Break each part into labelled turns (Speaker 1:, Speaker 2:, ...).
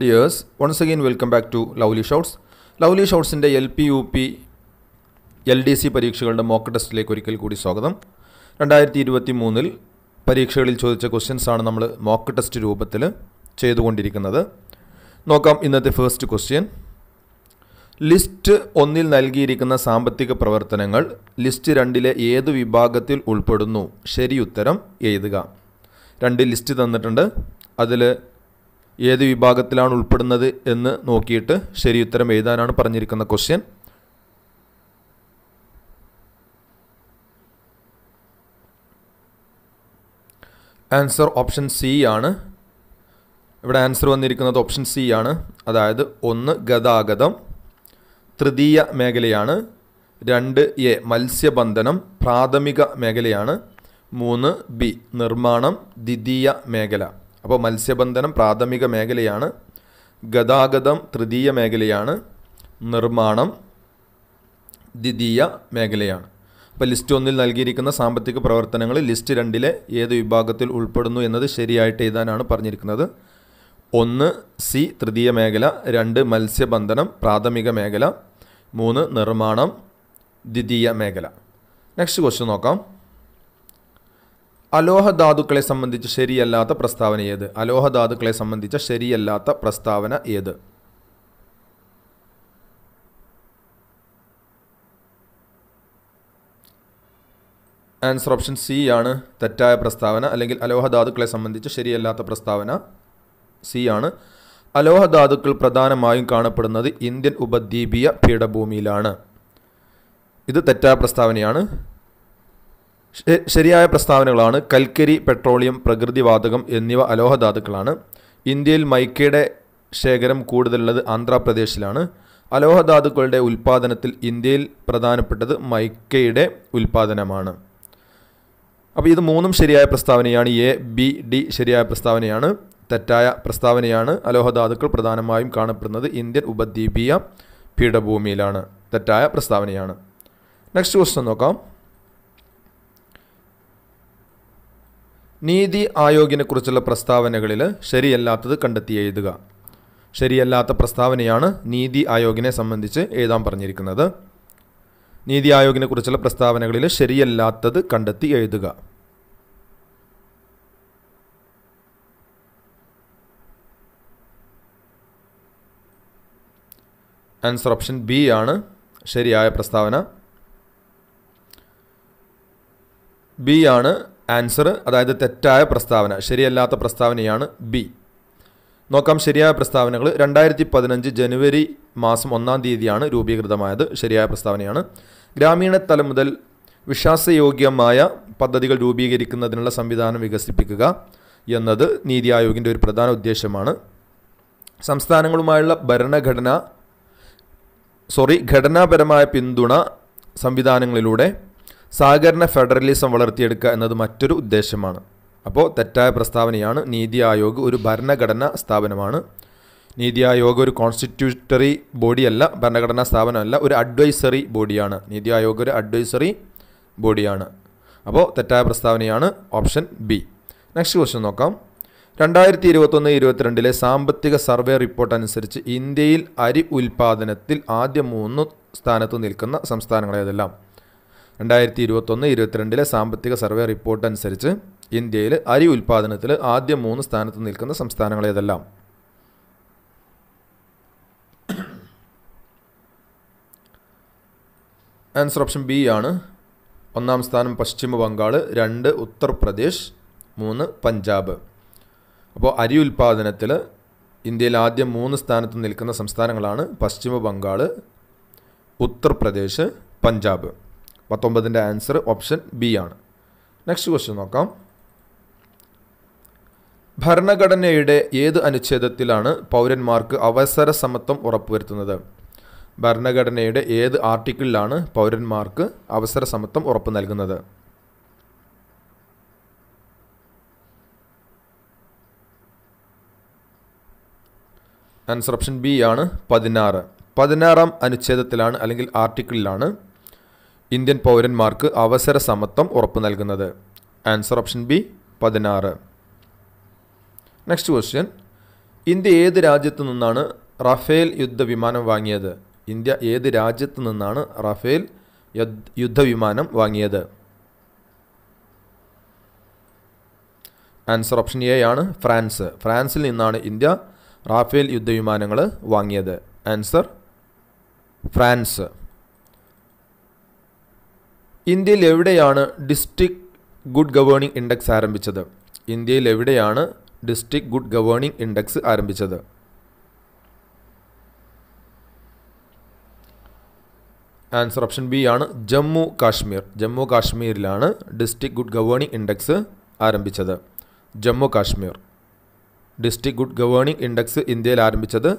Speaker 1: dears once again welcome back to lovely shouts lovely ഷോട്ട്സിൻ്റെ L P U P L D C പരീക്ഷകളുടെ mock ടെസ്റ്റിലേക്ക് ഒരിക്കൽ കൂടി സ്വാഗതം രണ്ടായിരത്തി ഇരുപത്തി മൂന്നിൽ പരീക്ഷകളിൽ ചോദിച്ച ക്വസ്റ്റ്യൻസാണ് നമ്മൾ മോക്ക് ടെസ്റ്റ് രൂപത്തിൽ ചെയ്തുകൊണ്ടിരിക്കുന്നത് നോക്കാം ഇന്നത്തെ ഫസ്റ്റ് ക്വസ്റ്റ്യൻ ലിസ്റ്റ് ഒന്നിൽ നൽകിയിരിക്കുന്ന സാമ്പത്തിക പ്രവർത്തനങ്ങൾ ലിസ്റ്റ് രണ്ടിലെ ഏത് വിഭാഗത്തിൽ ഉൾപ്പെടുന്നു ശരി ഉത്തരം എഴുതുക രണ്ട് ലിസ്റ്റ് തന്നിട്ടുണ്ട് അതിൽ ഏത് വിഭാഗത്തിലാണ് ഉൾപ്പെടുന്നത് എന്ന് നോക്കിയിട്ട് ശരി ഉത്തരം എഴുതാനാണ് പറഞ്ഞിരിക്കുന്ന ക്വസ്റ്റ്യൻ ആൻസർ ഓപ്ഷൻ സി ആണ് ഇവിടെ ആൻസർ വന്നിരിക്കുന്നത് ഓപ്ഷൻ സി ആണ് അതായത് ഒന്ന് ഗതാഗതം തൃതീയ മേഖലയാണ് രണ്ട് എ മത്സ്യബന്ധനം പ്രാഥമിക മേഖലയാണ് മൂന്ന് ബി നിർമ്മാണം ദ്വിതീയ മേഖല അപ്പോൾ മത്സ്യബന്ധനം പ്രാഥമിക മേഖലയാണ് ഗതാഗതം തൃതീയ മേഖലയാണ് നിർമ്മാണം ദ്വിതീയ മേഖലയാണ് അപ്പോൾ ലിസ്റ്റ് ഒന്നിൽ നൽകിയിരിക്കുന്ന സാമ്പത്തിക പ്രവർത്തനങ്ങൾ ലിസ്റ്റ് രണ്ടിലെ ഏത് വിഭാഗത്തിൽ ഉൾപ്പെടുന്നു എന്നത് ശരിയായിട്ട് എഴുതാനാണ് പറഞ്ഞിരിക്കുന്നത് ഒന്ന് സി തൃതീയ മേഖല രണ്ട് മത്സ്യബന്ധനം പ്രാഥമിക മേഖല മൂന്ന് നിർമ്മാണം ദ്വിതീയ മേഖല നെക്സ്റ്റ് ക്വസ്റ്റ്യൻ നോക്കാം അലോഹധാതുക്കളെ സംബന്ധിച്ച് ശരിയല്ലാത്ത പ്രസ്താവന ഏത് അലോഹധാതുക്കളെ സംബന്ധിച്ച ശരിയല്ലാത്ത പ്രസ്താവന ഏത് ആൻസർ ഓപ്ഷൻ സി ആണ് തെറ്റായ പ്രസ്താവന അല്ലെങ്കിൽ അലോഹധാതുക്കളെ സംബന്ധിച്ച് ശരിയല്ലാത്ത പ്രസ്താവന സി ആണ് അലോഹധാതുക്കൾ പ്രധാനമായും കാണപ്പെടുന്നത് ഇന്ത്യൻ ഉപദ്വീപീയ പീഠഭൂമിയിലാണ് ഇത് തെറ്റായ പ്രസ്താവനയാണ് ശരിയായ പ്രസ്താവനകളാണ് കൽക്കരി പെട്രോളിയം പ്രകൃതിവാതകം എന്നിവ അലോഹധാതുക്കളാണ് ഇന്ത്യയിൽ മൈക്കയുടെ ശേഖരം കൂടുതലുള്ളത് ആന്ധ്രാപ്രദേശിലാണ് അലോഹധാതുക്കളുടെ ഉൽപ്പാദനത്തിൽ ഇന്ത്യയിൽ പ്രധാനപ്പെട്ടത് മൈക്കയുടെ ഉൽപ്പാദനമാണ് അപ്പോൾ ഇത് മൂന്നും ശരിയായ പ്രസ്താവനയാണ് എ ബി ഡി ശരിയായ പ്രസ്താവനയാണ് തെറ്റായ പ്രസ്താവനയാണ് അലോഹധാതുക്കൾ പ്രധാനമായും കാണപ്പെടുന്നത് ഇന്ത്യൻ ഉപദ്വീപീയ പീഠഭൂമിയിലാണ് തെറ്റായ പ്രസ്താവനയാണ് നെക്സ്റ്റ് ക്വസ്റ്റൻ നോക്കാം നീതി ആയോഗിനെക്കുറിച്ചുള്ള പ്രസ്താവനകളിൽ ശരിയല്ലാത്തത് കണ്ടെത്തി എഴുതുക ശരിയല്ലാത്ത പ്രസ്താവനയാണ് നീതി ആയോഗിനെ സംബന്ധിച്ച് എഴുതാൻ പറഞ്ഞിരിക്കുന്നത് നീതി ആയോഗിനെക്കുറിച്ചുള്ള പ്രസ്താവനകളിൽ ശരിയല്ലാത്തത് കണ്ടെത്തി എഴുതുക ആൻസർ ഓപ്ഷൻ ബി ആണ് ശരിയായ പ്രസ്താവന ബി ആണ് ആൻസർ അതായത് തെറ്റായ പ്രസ്താവന ശരിയല്ലാത്ത പ്രസ്താവനയാണ് ബി നോക്കാം ശരിയായ പ്രസ്താവനകൾ രണ്ടായിരത്തി പതിനഞ്ച് ജനുവരി മാസം ഒന്നാം തീയതിയാണ് രൂപീകൃതമായത് ശരിയായ പ്രസ്താവനയാണ് ഗ്രാമീണ തലം മുതൽ വിശ്വാസയോഗ്യമായ പദ്ധതികൾ രൂപീകരിക്കുന്നതിനുള്ള സംവിധാനം വികസിപ്പിക്കുക എന്നത് നീതി ആയോഗിൻ്റെ ഒരു പ്രധാന ഉദ്ദേശമാണ് സംസ്ഥാനങ്ങളുമായുള്ള ഭരണഘടന സോറി ഘടനാപരമായ പിന്തുണ സംവിധാനങ്ങളിലൂടെ സഹകരണ ഫെഡറലിസം വളർത്തിയെടുക്കുക എന്നത് മറ്റൊരു ഉദ്ദേശമാണ് അപ്പോൾ തെറ്റായ പ്രസ്താവനയാണ് നീതി ആയോഗ് ഒരു ഭരണഘടനാ സ്ഥാപനമാണ് നീതി ആയോഗ് ഒരു കോൺസ്റ്റിറ്റ്യൂട്ടറി ബോഡിയല്ല ഭരണഘടനാ സ്ഥാപനമല്ല ഒരു അഡ്വൈസറി ബോഡിയാണ് നീതി ആയോഗ് ഒരു അഡ്വൈസറി ബോഡിയാണ് അപ്പോൾ തെറ്റായ പ്രസ്താവനയാണ് ഓപ്ഷൻ ബി നെക്സ്റ്റ് ക്വസ്റ്റ്യൻ നോക്കാം രണ്ടായിരത്തി ഇരുപത്തൊന്ന് ഇരുപത്തിരണ്ടിലെ സാമ്പത്തിക സർവേ റിപ്പോർട്ട് അനുസരിച്ച് ഇന്ത്യയിൽ അരി ഉൽപ്പാദനത്തിൽ ആദ്യ മൂന്ന് സ്ഥാനത്ത് നിൽക്കുന്ന സംസ്ഥാനങ്ങളേതെല്ലാം രണ്ടായിരത്തി ഇരുപത്തൊന്ന് ഇരുപത്തിരണ്ടിലെ സാമ്പത്തിക സർവേ റിപ്പോർട്ട് അനുസരിച്ച് ഇന്ത്യയിൽ അരി ഉൽപ്പാദനത്തിൽ ആദ്യ മൂന്ന് സ്ഥാനത്ത് നിൽക്കുന്ന സംസ്ഥാനങ്ങൾ ആൻസർ ഓപ്ഷൻ ബി ആണ് ഒന്നാം സ്ഥാനം പശ്ചിമ ബംഗാൾ രണ്ട് ഉത്തർപ്രദേശ് മൂന്ന് പഞ്ചാബ് അപ്പോൾ അരി ഉൽപ്പാദനത്തിൽ ഇന്ത്യയിൽ ആദ്യം മൂന്ന് സ്ഥാനത്ത് നിൽക്കുന്ന സംസ്ഥാനങ്ങളാണ് പശ്ചിമ ബംഗാൾ ഉത്തർപ്രദേശ് പഞ്ചാബ് പത്തൊമ്പതിൻ്റെ ആൻസർ ഓപ്ഷൻ ബി ആണ് നെക്സ്റ്റ് ക്വസ്റ്റ്യൻ നോക്കാം ഭരണഘടനയുടെ ഏത് അനുച്ഛേദത്തിലാണ് പൗരന്മാർക്ക് അവസര സമത്വം ഉറപ്പുവരുത്തുന്നത് ഭരണഘടനയുടെ ഏത് ആർട്ടിക്കിളിലാണ് പൗരന്മാർക്ക് അവസര സമത്വം ഉറപ്പ് നൽകുന്നത് ആൻസർ ഓപ്ഷൻ ബി ആണ് പതിനാറ് പതിനാറാം അനുച്ഛേദത്തിലാണ് അല്ലെങ്കിൽ ആർട്ടിക്കിളിലാണ് ഇന്ത്യൻ പൗരന്മാർക്ക് അവസര സമത്വം ഉറപ്പു നൽകുന്നത് ആൻസർ ഓപ്ഷൻ ബി പതിനാറ് നെക്സ്റ്റ് ക്വസ്റ്റ്യൻ ഇന്ത്യ ഏത് രാജ്യത്തു നിന്നാണ് റഫേൽ യുദ്ധവിമാനം വാങ്ങിയത് ഇന്ത്യ ഏത് രാജ്യത്തു നിന്നാണ് റഫേൽ യുദ്ധവിമാനം വാങ്ങിയത് ആൻസർ ഓപ്ഷൻ എ ആണ് ഫ്രാൻസ് ഫ്രാൻസിൽ നിന്നാണ് ഇന്ത്യ റാഫേൽ യുദ്ധവിമാനങ്ങൾ വാങ്ങിയത് ആൻസർ ഫ്രാൻസ് ഇന്ത്യയിൽ എവിടെയാണ് ഡിസ്ട്രിക്ട് ഗുഡ് ഗവേണിംഗ് ഇൻഡെക്സ് ആരംഭിച്ചത് ഇന്ത്യയിൽ എവിടെയാണ് ഡിസ്ട്രിക്ട് ഗുഡ് ഗവേണിംഗ് ഇൻഡെക്സ് ആരംഭിച്ചത് ആൻസർ ഓപ്ഷൻ ബി ആണ് ജമ്മു കാശ്മീർ ജമ്മു കാശ്മീരിലാണ് ഡിസ്ട്രിക്ട് ഗുഡ് ഗവേണിംഗ് ഇൻഡെക്സ് ആരംഭിച്ചത് Jammu Kashmir district good governing index ഇന്ത്യയിൽ ആരംഭിച്ചത്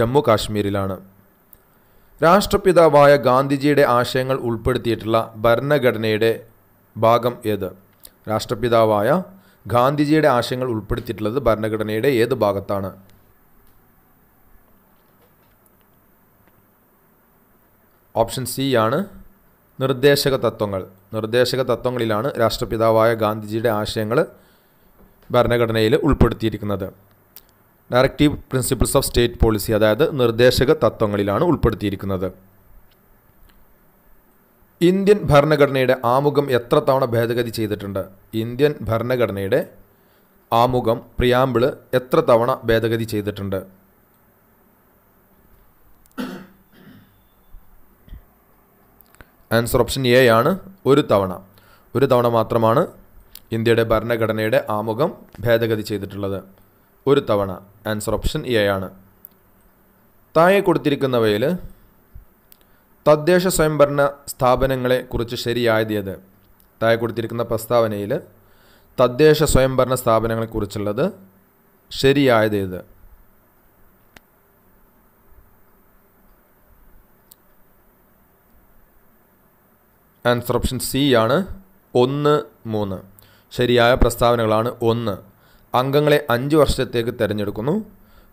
Speaker 1: ജമ്മു കാശ്മീരിലാണ് രാഷ്ട്രപിതാവായ ഗാന്ധിജിയുടെ ആശയങ്ങൾ ഉൾപ്പെടുത്തിയിട്ടുള്ള ഭരണഘടനയുടെ ഭാഗം ഏത് രാഷ്ട്രപിതാവായ ഗാന്ധിജിയുടെ ആശയങ്ങൾ ഉൾപ്പെടുത്തിയിട്ടുള്ളത് ഭരണഘടനയുടെ ഏത് ഭാഗത്താണ് ഓപ്ഷൻ സി ആണ് നിർദ്ദേശക തത്വങ്ങൾ നിർദ്ദേശക തത്വങ്ങളിലാണ് രാഷ്ട്രപിതാവായ ഗാന്ധിജിയുടെ ആശയങ്ങൾ ഭരണഘടനയിൽ ഉൾപ്പെടുത്തിയിരിക്കുന്നത് directive principles of state policy അതായത് നിർദ്ദേശക തത്വങ്ങളിലാണ് ഉൾപ്പെടുത്തിയിരിക്കുന്നത് ഇന്ത്യൻ ഭരണഘടനയുടെ ആമുഖം എത്ര തവണ ഭേദഗതി ചെയ്തിട്ടുണ്ട് ഇന്ത്യൻ ഭരണഘടനയുടെ ആമുഖം പ്രിയാമ്പിള് എത്ര തവണ ഭേദഗതി ചെയ്തിട്ടുണ്ട് ആൻസർ ഓപ്ഷൻ എ ആണ് ഒരു തവണ ഒരു തവണ മാത്രമാണ് ഇന്ത്യയുടെ ഭരണഘടനയുടെ ആമുഖം ഭേദഗതി ചെയ്തിട്ടുള്ളത് ഒരു തവണ ആൻസർ ഓപ്ഷൻ എ ആണ് താഴെ കൊടുത്തിരിക്കുന്നവയിൽ തദ്ദേശ സ്വയംഭരണ സ്ഥാപനങ്ങളെ കുറിച്ച് ശരിയായത് താഴെ കൊടുത്തിരിക്കുന്ന പ്രസ്താവനയിൽ തദ്ദേശ സ്വയംഭരണ സ്ഥാപനങ്ങളെക്കുറിച്ചുള്ളത് ശരിയായത് ഏത് ആൻസർ ഓപ്ഷൻ സി ആണ് ഒന്ന് മൂന്ന് ശരിയായ പ്രസ്താവനകളാണ് ഒന്ന് അംഗങ്ങളെ അഞ്ച് വർഷത്തേക്ക് തിരഞ്ഞെടുക്കുന്നു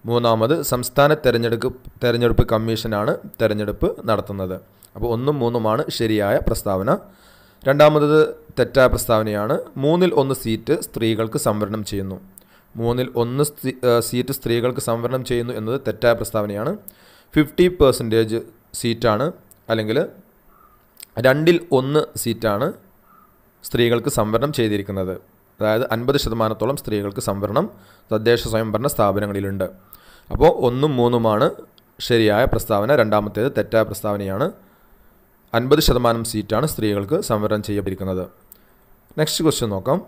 Speaker 1: മൂന്നാമത് സംസ്ഥാന തിരഞ്ഞെടുപ്പ് തിരഞ്ഞെടുപ്പ് കമ്മീഷനാണ് തിരഞ്ഞെടുപ്പ് നടത്തുന്നത് അപ്പോൾ ഒന്നും മൂന്നുമാണ് ശരിയായ പ്രസ്താവന രണ്ടാമത് തെറ്റായ പ്രസ്താവനയാണ് മൂന്നിൽ ഒന്ന് സീറ്റ് സ്ത്രീകൾക്ക് സംവരണം ചെയ്യുന്നു മൂന്നിൽ ഒന്ന് സീറ്റ് സ്ത്രീകൾക്ക് സംവരണം ചെയ്യുന്നു എന്നത് തെറ്റായ പ്രസ്താവനയാണ് ഫിഫ്റ്റി പെർസെൻറ്റേജ് സീറ്റാണ് അല്ലെങ്കിൽ രണ്ടിൽ ഒന്ന് സീറ്റാണ് സ്ത്രീകൾക്ക് സംവരണം ചെയ്തിരിക്കുന്നത് അതായത് അൻപത് ശതമാനത്തോളം സ്ത്രീകൾക്ക് സംവരണം തദ്ദേശ സ്വയംഭരണ സ്ഥാപനങ്ങളിലുണ്ട് അപ്പോൾ ഒന്നും മൂന്നുമാണ് ശരിയായ പ്രസ്താവന രണ്ടാമത്തേത് തെറ്റായ പ്രസ്താവനയാണ് അൻപത് ശതമാനം സീറ്റാണ് സ്ത്രീകൾക്ക് സംവരണം ചെയ്യപ്പെട്ടിരിക്കുന്നത് നെക്സ്റ്റ് ക്വസ്റ്റ്യൻ നോക്കാം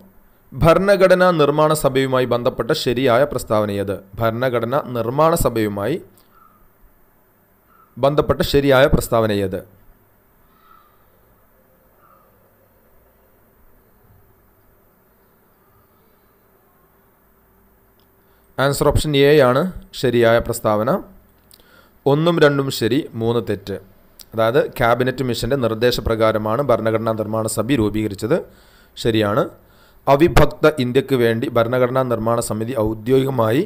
Speaker 1: ഭരണഘടനാ നിർമ്മാണ സഭയുമായി ബന്ധപ്പെട്ട ശരിയായ പ്രസ്താവന ഏത് ഭരണഘടനാ നിർമ്മാണ സഭയുമായി ബന്ധപ്പെട്ട ശരിയായ പ്രസ്താവന ഏത് ആൻസർ ഓപ്ഷൻ എ ആണ് ശരിയായ പ്രസ്താവന ഒന്നും രണ്ടും ശരി മൂന്ന് തെറ്റ് അതായത് ക്യാബിനറ്റ് മിഷൻ്റെ നിർദ്ദേശപ്രകാരമാണ് ഭരണഘടനാ നിർമ്മാണ സഭ രൂപീകരിച്ചത് ശരിയാണ് അവിഭക്ത ഇന്ത്യക്ക് വേണ്ടി ഭരണഘടനാ നിർമ്മാണ സമിതി ഔദ്യോഗികമായി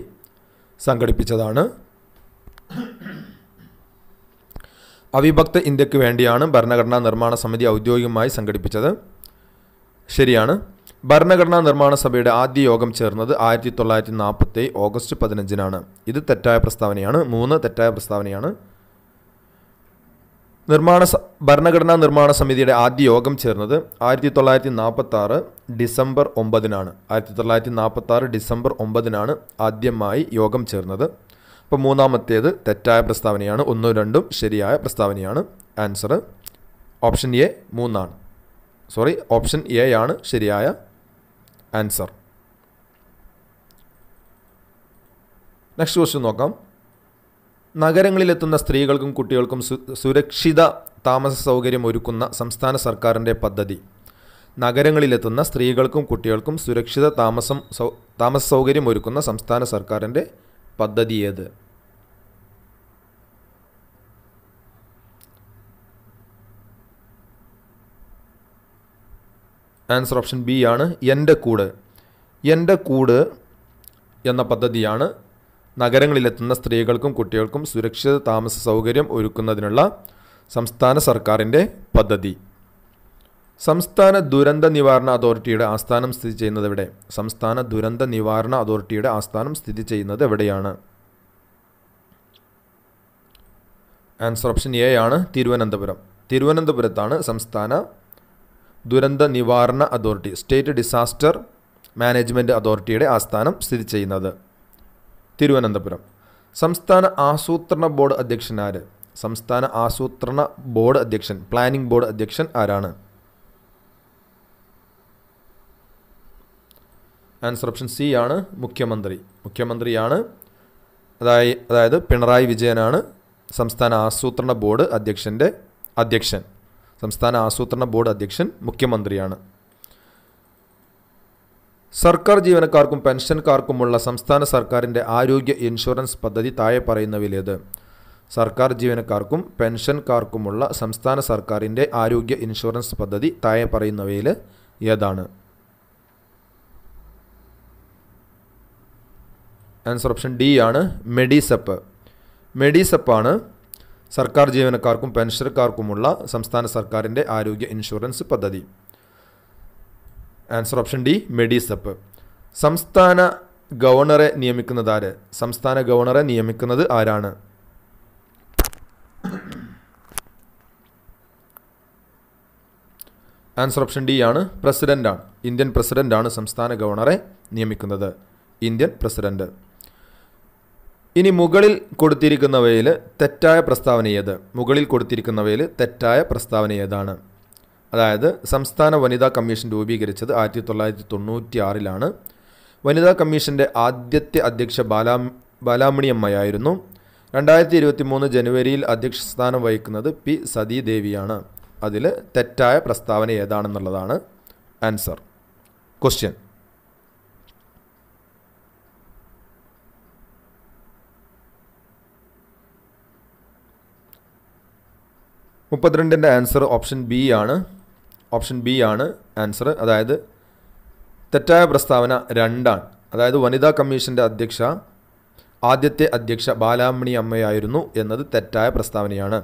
Speaker 1: സംഘടിപ്പിച്ചതാണ് അവിഭക്ത ഇന്ത്യക്ക് വേണ്ടിയാണ് ഭരണഘടനാ നിർമ്മാണ സമിതി ഔദ്യോഗികമായി സംഘടിപ്പിച്ചത് ശരിയാണ് ഭരണഘടനാ നിർമ്മാണ സഭയുടെ ആദ്യ യോഗം ചേർന്നത് ആയിരത്തി തൊള്ളായിരത്തി നാൽപ്പത്തി ഓഗസ്റ്റ് പതിനഞ്ചിനാണ് ഇത് തെറ്റായ പ്രസ്താവനയാണ് മൂന്ന് തെറ്റായ പ്രസ്താവനയാണ് നിർമ്മാണ ഭരണഘടനാ നിർമ്മാണ സമിതിയുടെ ആദ്യ യോഗം ചേർന്നത് ആയിരത്തി തൊള്ളായിരത്തി നാൽപ്പത്തി ആറ് ഡിസംബർ ഒമ്പതിനാണ് ആയിരത്തി തൊള്ളായിരത്തി നാൽപ്പത്തി ആറ് ഡിസംബർ ഒമ്പതിനാണ് ആദ്യമായി യോഗം ചേർന്നത് അപ്പോൾ മൂന്നാമത്തേത് തെറ്റായ പ്രസ്താവനയാണ് ഒന്നും രണ്ടും ശരിയായ പ്രസ്താവനയാണ് ആൻസർ ഓപ്ഷൻ എ മൂന്നാണ് സോറി ഓപ്ഷൻ എ ആണ് ശരിയായ ആൻസർ നെക്സ്റ്റ് ക്വസ്റ്റ്യൻ നോക്കാം നഗരങ്ങളിലെത്തുന്ന സ്ത്രീകൾക്കും കുട്ടികൾക്കും സുരക്ഷിത താമസ സൗകര്യം ഒരുക്കുന്ന സംസ്ഥാന സർക്കാരിൻ്റെ പദ്ധതി നഗരങ്ങളിലെത്തുന്ന സ്ത്രീകൾക്കും കുട്ടികൾക്കും സുരക്ഷിത താമസം താമസ സൗകര്യം ഒരുക്കുന്ന സംസ്ഥാന സർക്കാരിൻ്റെ പദ്ധതി ഏത് ആൻസർ ഓപ്ഷൻ ബി ആണ് എൻ്റെ കൂട് എൻ്റെ കൂട് എന്ന പദ്ധതിയാണ് നഗരങ്ങളിലെത്തുന്ന സ്ത്രീകൾക്കും കുട്ടികൾക്കും സുരക്ഷിത താമസ സൗകര്യം ഒരുക്കുന്നതിനുള്ള സംസ്ഥാന സർക്കാരിൻ്റെ പദ്ധതി സംസ്ഥാന ദുരന്ത നിവാരണ അതോറിറ്റിയുടെ ആസ്ഥാനം സ്ഥിതി ചെയ്യുന്നത് എവിടെ സംസ്ഥാന ദുരന്ത നിവാരണ അതോറിറ്റിയുടെ ആസ്ഥാനം സ്ഥിതി ചെയ്യുന്നത് എവിടെയാണ് ആൻസർ ഓപ്ഷൻ എ ആണ് തിരുവനന്തപുരം തിരുവനന്തപുരത്താണ് സംസ്ഥാന ദുരന്ത നിവാരണ അതോറിറ്റി സ്റ്റേറ്റ് ഡിസാസ്റ്റർ മാനേജ്മെൻറ്റ് അതോറിറ്റിയുടെ ആസ്ഥാനം സ്ഥിതി ചെയ്യുന്നത് തിരുവനന്തപുരം സംസ്ഥാന ആസൂത്രണ ബോർഡ് അധ്യക്ഷൻ ആര് സംസ്ഥാന ആസൂത്രണ ബോർഡ് അധ്യക്ഷൻ പ്ലാനിംഗ് ബോർഡ് അധ്യക്ഷൻ ആരാണ് ആൻസർ ഓപ്ഷൻ സി ആണ് മുഖ്യമന്ത്രി മുഖ്യമന്ത്രിയാണ് അതായത് അതായത് പിണറായി വിജയനാണ് സംസ്ഥാന ആസൂത്രണ ബോർഡ് അധ്യക്ഷൻ്റെ അധ്യക്ഷൻ സംസ്ഥാന ആസൂത്രണ ബോർഡ് അധ്യക്ഷൻ മുഖ്യമന്ത്രിയാണ് സർക്കാർ ജീവനക്കാർക്കും പെൻഷൻകാർക്കുമുള്ള സംസ്ഥാന സർക്കാരിൻ്റെ ആരോഗ്യ ഇൻഷുറൻസ് പദ്ധതി താഴെ പറയുന്നവയിലേത് സർക്കാർ ജീവനക്കാർക്കും പെൻഷൻകാർക്കുമുള്ള സംസ്ഥാന സർക്കാരിൻ്റെ ആരോഗ്യ ഇൻഷുറൻസ് പദ്ധതി താഴെ പറയുന്നവയിൽ ഏതാണ് ആൻസർ ഓപ്ഷൻ ഡി ആണ് മെഡിസപ്പ് മെഡിസപ്പാണ് സർക്കാർ ജീവനക്കാർക്കും പെൻഷനക്കാർക്കുമുള്ള സംസ്ഥാന സർക്കാരിൻ്റെ ആരോഗ്യ ഇൻഷുറൻസ് പദ്ധതി ആൻസർ ഓപ്ഷൻ ഡി മെഡിസപ്പ് സംസ്ഥാന ഗവർണറെ നിയമിക്കുന്നത് ആര് സംസ്ഥാന ഗവർണറെ നിയമിക്കുന്നത് ആരാണ് ആൻസർ ഓപ്ഷൻ ഡി ആണ് പ്രസിഡൻ്റാണ് ഇന്ത്യൻ പ്രസിഡൻ്റാണ് സംസ്ഥാന ഗവർണറെ നിയമിക്കുന്നത് ഇന്ത്യൻ പ്രസിഡന്റ് ഇനി മുകളിൽ കൊടുത്തിരിക്കുന്നവയിൽ തെറ്റായ പ്രസ്താവന ഏത് മുകളിൽ കൊടുത്തിരിക്കുന്നവയിൽ തെറ്റായ പ്രസ്താവന ഏതാണ് അതായത് സംസ്ഥാന വനിതാ കമ്മീഷൻ രൂപീകരിച്ചത് ആയിരത്തി തൊള്ളായിരത്തി തൊണ്ണൂറ്റി ആറിലാണ് വനിതാ കമ്മീഷൻ്റെ ആദ്യത്തെ അധ്യക്ഷ ബാലാ ബാലാമണിയമ്മയായിരുന്നു രണ്ടായിരത്തി ഇരുപത്തി മൂന്ന് ജനുവരിയിൽ അധ്യക്ഷ സ്ഥാനം വഹിക്കുന്നത് പി സതീദേവിയാണ് അതിൽ തെറ്റായ പ്രസ്താവന ഏതാണെന്നുള്ളതാണ് ആൻസർ ക്വസ്റ്റ്യൻ മുപ്പത്തിരണ്ടിൻ്റെ ആൻസർ ഓപ്ഷൻ ബി ആണ് ഓപ്ഷൻ ബി ആണ് ആൻസർ അതായത് തെറ്റായ പ്രസ്താവന രണ്ടാണ് അതായത് വനിതാ കമ്മീഷൻ്റെ അധ്യക്ഷ ആദ്യത്തെ അധ്യക്ഷ ബാലാമണി അമ്മയായിരുന്നു എന്നത് തെറ്റായ പ്രസ്താവനയാണ്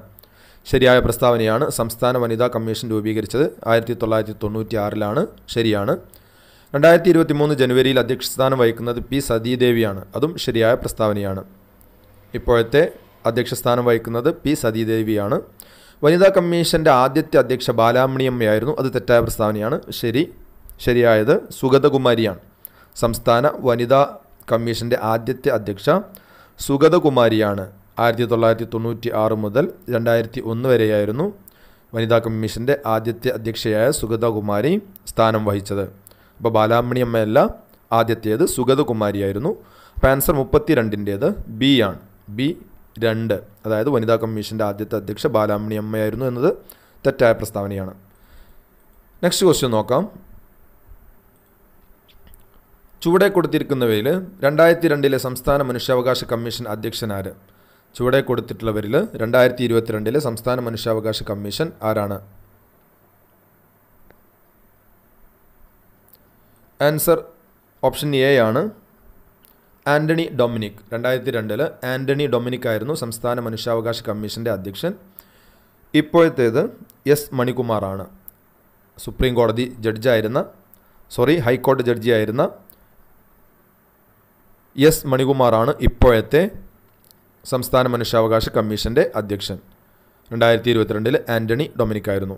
Speaker 1: ശരിയായ പ്രസ്താവനയാണ് സംസ്ഥാന വനിതാ കമ്മീഷൻ രൂപീകരിച്ചത് ആയിരത്തി തൊള്ളായിരത്തി തൊണ്ണൂറ്റി ആറിലാണ് ശരിയാണ് രണ്ടായിരത്തി ഇരുപത്തി മൂന്ന് ജനുവരിയിൽ അധ്യക്ഷസ്ഥാനം വഹിക്കുന്നത് പി സതീദേവിയാണ് അതും ശരിയായ പ്രസ്താവനയാണ് ഇപ്പോഴത്തെ അധ്യക്ഷസ്ഥാനം വഹിക്കുന്നത് പി സതീദേവിയാണ് വനിതാ കമ്മീഷൻ്റെ ആദ്യത്തെ അധ്യക്ഷ ബാലാമണിയമ്മയായിരുന്നു അത് തെറ്റായ പ്രസ്താവനയാണ് ശരി ശരിയായത് സുഗതകുമാരിയാണ് സംസ്ഥാന വനിതാ കമ്മീഷൻ്റെ ആദ്യത്തെ അധ്യക്ഷ സുഗതകുമാരിയാണ് ആയിരത്തി തൊള്ളായിരത്തി തൊണ്ണൂറ്റി ആറ് മുതൽ രണ്ടായിരത്തി ഒന്ന് വരെയായിരുന്നു വനിതാ കമ്മീഷൻ്റെ ആദ്യത്തെ അധ്യക്ഷയായ സുഗതകുമാരി സ്ഥാനം വഹിച്ചത് അപ്പോൾ അമ്മയല്ല ആദ്യത്തേത് സുഗതകുമാരിയായിരുന്നു അപ്പോൾ ആൻസർ മുപ്പത്തി രണ്ടിൻ്റേത് ബി ആണ് ബി രണ്ട് അതായത് വനിതാ കമ്മീഷൻ്റെ ആദ്യത്തെ അധ്യക്ഷ ബാലാമണി അമ്മയായിരുന്നു എന്നത് തെറ്റായ പ്രസ്താവനയാണ് നെക്സ്റ്റ് ക്വസ്റ്റ്യൻ നോക്കാം ചുവടെ കൊടുത്തിരിക്കുന്നവയിൽ രണ്ടായിരത്തി രണ്ടിലെ സംസ്ഥാന മനുഷ്യാവകാശ കമ്മീഷൻ അധ്യക്ഷനാര് ചുവടെ കൊടുത്തിട്ടുള്ളവരിൽ രണ്ടായിരത്തി ഇരുപത്തിരണ്ടിലെ സംസ്ഥാന മനുഷ്യാവകാശ കമ്മീഷൻ ആരാണ് ആൻസർ ഓപ്ഷൻ എ ആണ് ആൻ്റണി ഡൊമിനിക് രണ്ടായിരത്തി രണ്ടിൽ ആൻ്റണി ഡൊമിനിക് ആയിരുന്നു സംസ്ഥാന മനുഷ്യാവകാശ കമ്മീഷൻ്റെ അധ്യക്ഷൻ ഇപ്പോഴത്തേത് എസ് മണികുമാറാണ് സുപ്രീം കോടതി ജഡ്ജായിരുന്ന സോറി ഹൈക്കോടതി ജഡ്ജിയായിരുന്ന എസ് മണികുമാറാണ് ഇപ്പോഴത്തെ സംസ്ഥാന മനുഷ്യാവകാശ കമ്മീഷൻ്റെ അധ്യക്ഷൻ രണ്ടായിരത്തി ഇരുപത്തിരണ്ടിൽ ആൻ്റണി ആയിരുന്നു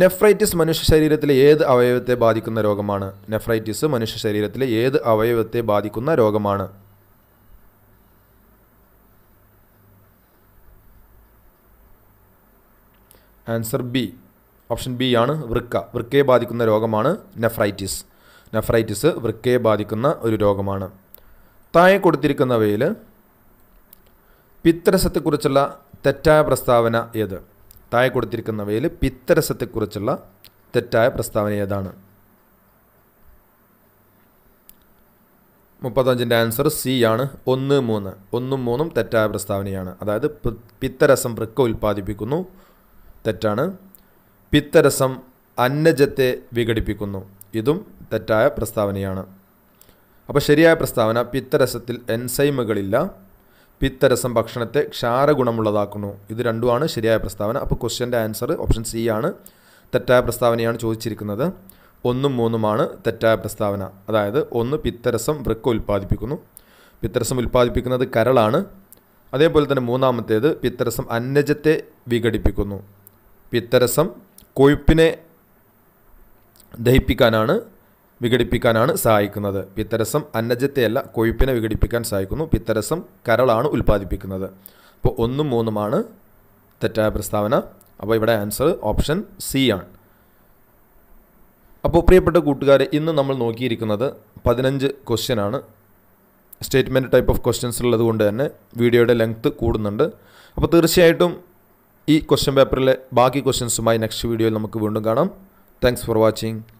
Speaker 1: നെഫ്രൈറ്റിസ് മനുഷ്യ ശരീരത്തിലെ ഏത് അവയവത്തെ ബാധിക്കുന്ന രോഗമാണ് നെഫ്രൈറ്റിസ് മനുഷ്യ ശരീരത്തിലെ ഏത് അവയവത്തെ ബാധിക്കുന്ന രോഗമാണ് ആൻസർ ബി ഓപ്ഷൻ ബി ആണ് വൃക്ക വൃക്കയെ ബാധിക്കുന്ന രോഗമാണ് നെഫ്രൈറ്റിസ് നെഫ്രൈറ്റിസ് വൃക്കയെ ബാധിക്കുന്ന ഒരു രോഗമാണ് താഴെ കൊടുത്തിരിക്കുന്നവയിൽ പിത്തരസത്തെക്കുറിച്ചുള്ള തെറ്റായ പ്രസ്താവന ഏത് താഴെ കൊടുത്തിരിക്കുന്നവയിൽ പിത്തരസത്തെക്കുറിച്ചുള്ള തെറ്റായ പ്രസ്താവന ഏതാണ് മുപ്പത്തഞ്ചിൻ്റെ ആൻസർ സി ആണ് ഒന്ന് മൂന്ന് ഒന്നും മൂന്നും തെറ്റായ പ്രസ്താവനയാണ് അതായത് പിത്തരസം വൃക്ക ഉൽപ്പാദിപ്പിക്കുന്നു തെറ്റാണ് പിത്തരസം അന്നജത്തെ വിഘടിപ്പിക്കുന്നു ഇതും തെറ്റായ പ്രസ്താവനയാണ് അപ്പോൾ ശരിയായ പ്രസ്താവന പിത്തരസത്തിൽ എൻസൈമുകളില്ല പിത്തരസം ഭക്ഷണത്തെ ക്ഷാരഗുണമുള്ളതാക്കുന്നു ഇത് രണ്ടുമാണ് ശരിയായ പ്രസ്താവന അപ്പോൾ ക്വസ്റ്റ്യൻ്റെ ആൻസർ ഓപ്ഷൻ സി ആണ് തെറ്റായ പ്രസ്താവനയാണ് ചോദിച്ചിരിക്കുന്നത് ഒന്നും മൂന്നുമാണ് തെറ്റായ പ്രസ്താവന അതായത് ഒന്ന് പിത്തരസം വൃക്ക ഉൽപ്പാദിപ്പിക്കുന്നു പിത്തരസം ഉൽപ്പാദിപ്പിക്കുന്നത് കരളാണ് അതേപോലെ തന്നെ മൂന്നാമത്തേത് പിത്തരസം അന്നജത്തെ വിഘടിപ്പിക്കുന്നു പിത്തരസം കൊഴുപ്പിനെ ദഹിപ്പിക്കാനാണ് വിഘടിപ്പിക്കാനാണ് സഹായിക്കുന്നത് പിത്തരസം അന്നജത്തെയല്ല കൊഴുപ്പിനെ വിഘടിപ്പിക്കാൻ സഹായിക്കുന്നു പിത്തരസം കരളാണ് ഉൽപ്പാദിപ്പിക്കുന്നത് അപ്പോൾ ഒന്നും മൂന്നുമാണ് തെറ്റായ പ്രസ്താവന അപ്പോൾ ഇവിടെ ആൻസർ ഓപ്ഷൻ സി ആണ് അപ്പോൾ പ്രിയപ്പെട്ട കൂട്ടുകാരെ ഇന്ന് നമ്മൾ നോക്കിയിരിക്കുന്നത് പതിനഞ്ച് ക്വസ്റ്റ്യനാണ് സ്റ്റേറ്റ്മെൻറ്റ് ടൈപ്പ് ഓഫ് ക്വസ്റ്റ്യൻസ് ഉള്ളത് കൊണ്ട് തന്നെ വീഡിയോയുടെ ലെങ്ത്ത് കൂടുന്നുണ്ട് അപ്പോൾ തീർച്ചയായിട്ടും ഈ ക്വസ്റ്റ്യൻ പേപ്പറിലെ ബാക്കി ക്വസ്റ്റ്യൻസുമായി നെക്സ്റ്റ് വീഡിയോയിൽ നമുക്ക് വീണ്ടും കാണാം താങ്ക്സ് ഫോർ വാച്ചിങ്